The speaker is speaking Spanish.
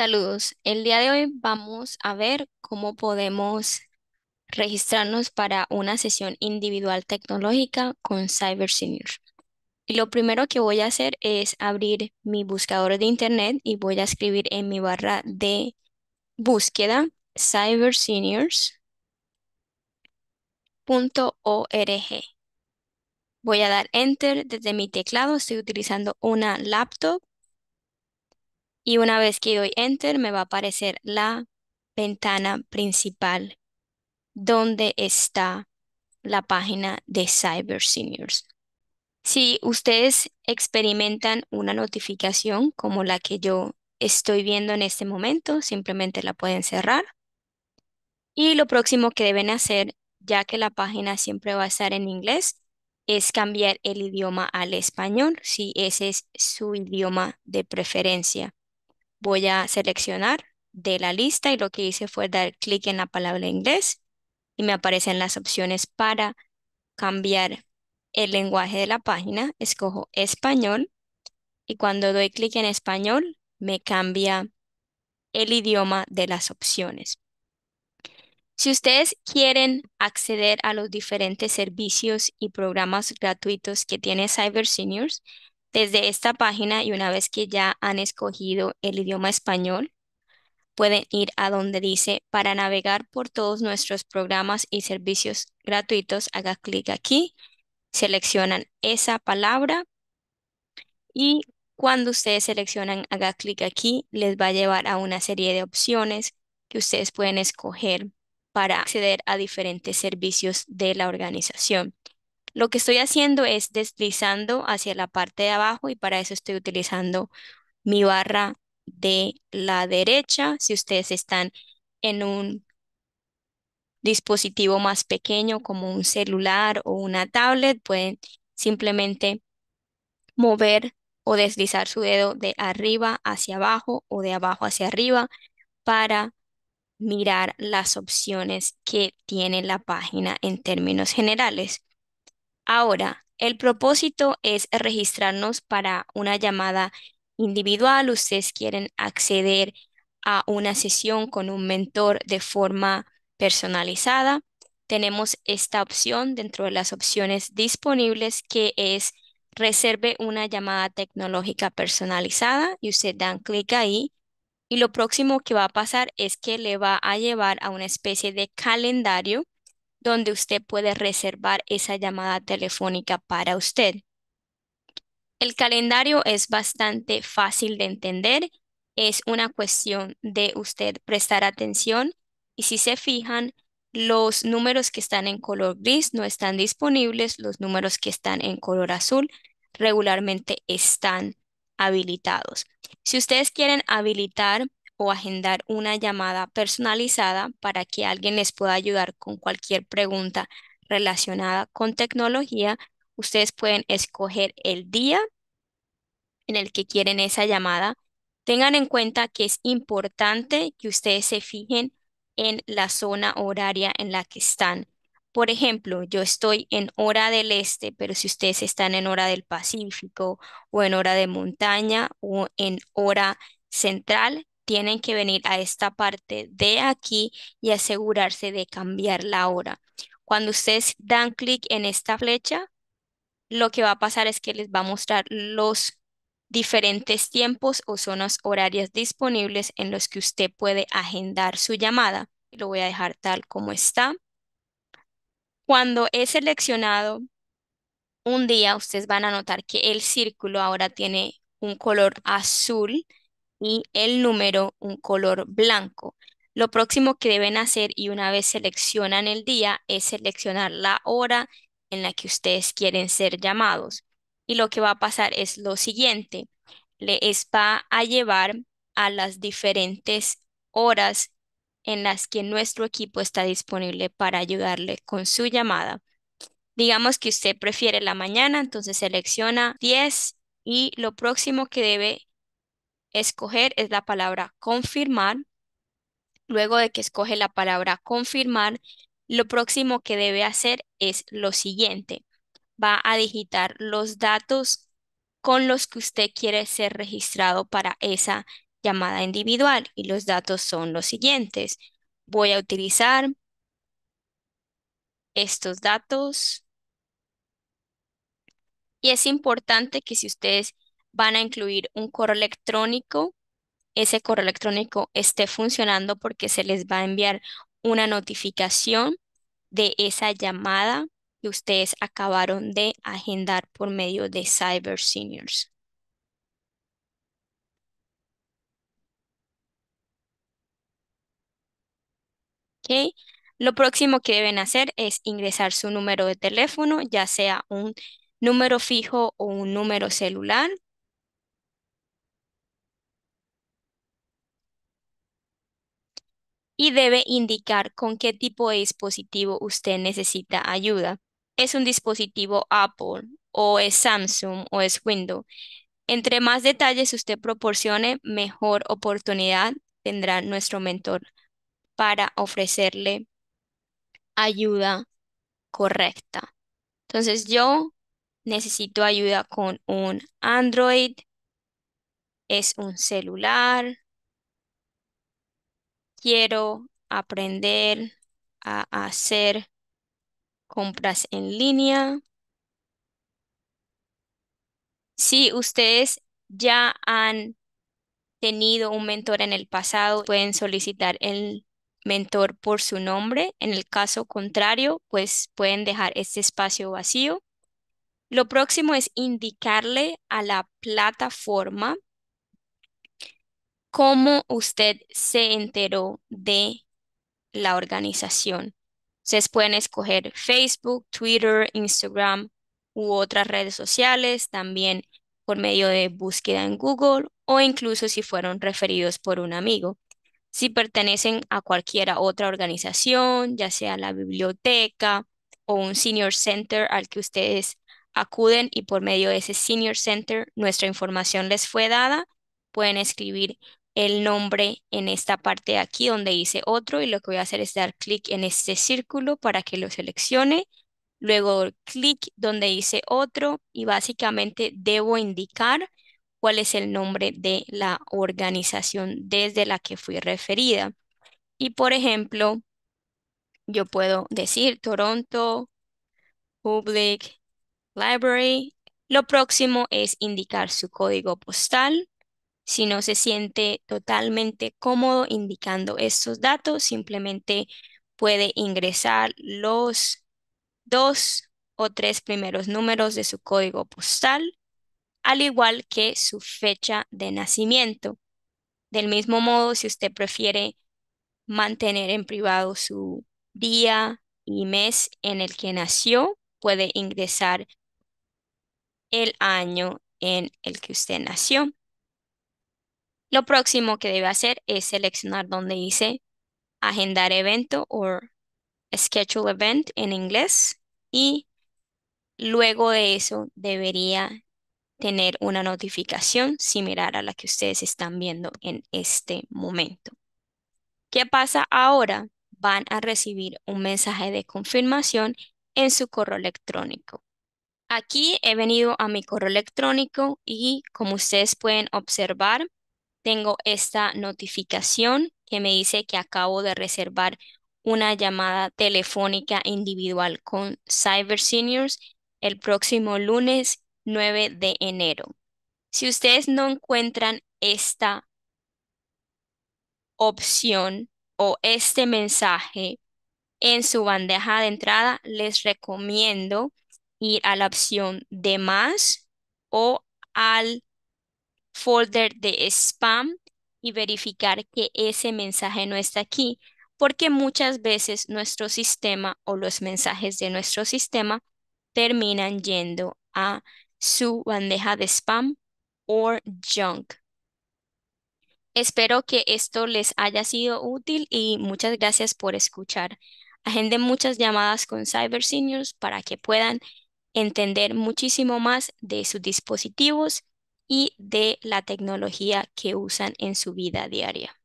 Saludos. El día de hoy vamos a ver cómo podemos registrarnos para una sesión individual tecnológica con Cyber Seniors. Y lo primero que voy a hacer es abrir mi buscador de internet y voy a escribir en mi barra de búsqueda cyberseniors.org. Voy a dar enter desde mi teclado. Estoy utilizando una laptop y una vez que doy enter me va a aparecer la ventana principal donde está la página de Cyber Seniors. Si ustedes experimentan una notificación como la que yo estoy viendo en este momento, simplemente la pueden cerrar. Y lo próximo que deben hacer, ya que la página siempre va a estar en inglés, es cambiar el idioma al español, si ese es su idioma de preferencia voy a seleccionar de la lista y lo que hice fue dar clic en la palabra inglés y me aparecen las opciones para cambiar el lenguaje de la página. Escojo español y cuando doy clic en español me cambia el idioma de las opciones. Si ustedes quieren acceder a los diferentes servicios y programas gratuitos que tiene Cyber Seniors, desde esta página y una vez que ya han escogido el idioma español, pueden ir a donde dice para navegar por todos nuestros programas y servicios gratuitos, haga clic aquí, seleccionan esa palabra y cuando ustedes seleccionan, haga clic aquí, les va a llevar a una serie de opciones que ustedes pueden escoger para acceder a diferentes servicios de la organización. Lo que estoy haciendo es deslizando hacia la parte de abajo y para eso estoy utilizando mi barra de la derecha. Si ustedes están en un dispositivo más pequeño como un celular o una tablet, pueden simplemente mover o deslizar su dedo de arriba hacia abajo o de abajo hacia arriba para mirar las opciones que tiene la página en términos generales. Ahora, el propósito es registrarnos para una llamada individual. Ustedes quieren acceder a una sesión con un mentor de forma personalizada. Tenemos esta opción dentro de las opciones disponibles que es reserve una llamada tecnológica personalizada y usted dan clic ahí y lo próximo que va a pasar es que le va a llevar a una especie de calendario donde usted puede reservar esa llamada telefónica para usted. El calendario es bastante fácil de entender, es una cuestión de usted prestar atención y si se fijan, los números que están en color gris no están disponibles, los números que están en color azul regularmente están habilitados. Si ustedes quieren habilitar o agendar una llamada personalizada para que alguien les pueda ayudar con cualquier pregunta relacionada con tecnología, ustedes pueden escoger el día en el que quieren esa llamada. Tengan en cuenta que es importante que ustedes se fijen en la zona horaria en la que están. Por ejemplo, yo estoy en hora del este, pero si ustedes están en hora del Pacífico o en hora de montaña o en hora central, tienen que venir a esta parte de aquí y asegurarse de cambiar la hora. Cuando ustedes dan clic en esta flecha, lo que va a pasar es que les va a mostrar los diferentes tiempos o zonas horarias disponibles en los que usted puede agendar su llamada. Lo voy a dejar tal como está. Cuando he seleccionado un día, ustedes van a notar que el círculo ahora tiene un color azul y el número un color blanco. Lo próximo que deben hacer y una vez seleccionan el día es seleccionar la hora en la que ustedes quieren ser llamados. Y lo que va a pasar es lo siguiente. Les va a llevar a las diferentes horas en las que nuestro equipo está disponible para ayudarle con su llamada. Digamos que usted prefiere la mañana, entonces selecciona 10 y lo próximo que debe escoger es la palabra confirmar. Luego de que escoge la palabra confirmar, lo próximo que debe hacer es lo siguiente. Va a digitar los datos con los que usted quiere ser registrado para esa llamada individual y los datos son los siguientes. Voy a utilizar estos datos y es importante que si ustedes van a incluir un correo electrónico. Ese correo electrónico esté funcionando porque se les va a enviar una notificación de esa llamada que ustedes acabaron de agendar por medio de Cyber Seniors. Okay. Lo próximo que deben hacer es ingresar su número de teléfono, ya sea un número fijo o un número celular. y debe indicar con qué tipo de dispositivo usted necesita ayuda. Es un dispositivo Apple o es Samsung o es Windows. Entre más detalles usted proporcione, mejor oportunidad tendrá nuestro mentor para ofrecerle ayuda correcta. Entonces yo necesito ayuda con un Android, es un celular, quiero aprender a hacer compras en línea. Si ustedes ya han tenido un mentor en el pasado, pueden solicitar el mentor por su nombre. En el caso contrario, pues pueden dejar este espacio vacío. Lo próximo es indicarle a la plataforma ¿Cómo usted se enteró de la organización? Ustedes pueden escoger Facebook, Twitter, Instagram u otras redes sociales, también por medio de búsqueda en Google o incluso si fueron referidos por un amigo. Si pertenecen a cualquiera otra organización, ya sea la biblioteca o un senior center al que ustedes acuden y por medio de ese senior center nuestra información les fue dada, pueden escribir el nombre en esta parte de aquí donde dice otro y lo que voy a hacer es dar clic en este círculo para que lo seleccione. Luego clic donde dice otro y básicamente debo indicar cuál es el nombre de la organización desde la que fui referida. Y por ejemplo, yo puedo decir Toronto Public Library. Lo próximo es indicar su código postal. Si no se siente totalmente cómodo indicando estos datos, simplemente puede ingresar los dos o tres primeros números de su código postal, al igual que su fecha de nacimiento. Del mismo modo, si usted prefiere mantener en privado su día y mes en el que nació, puede ingresar el año en el que usted nació. Lo próximo que debe hacer es seleccionar donde dice agendar evento o schedule event en inglés y luego de eso debería tener una notificación similar a la que ustedes están viendo en este momento. ¿Qué pasa ahora? Van a recibir un mensaje de confirmación en su correo electrónico. Aquí he venido a mi correo electrónico y como ustedes pueden observar, tengo esta notificación que me dice que acabo de reservar una llamada telefónica individual con Cyber Seniors el próximo lunes 9 de enero. Si ustedes no encuentran esta opción o este mensaje en su bandeja de entrada, les recomiendo ir a la opción de más o al folder de spam y verificar que ese mensaje no está aquí, porque muchas veces nuestro sistema o los mensajes de nuestro sistema terminan yendo a su bandeja de spam o junk. Espero que esto les haya sido útil y muchas gracias por escuchar. Agenden muchas llamadas con Cyber Seniors para que puedan entender muchísimo más de sus dispositivos y de la tecnología que usan en su vida diaria.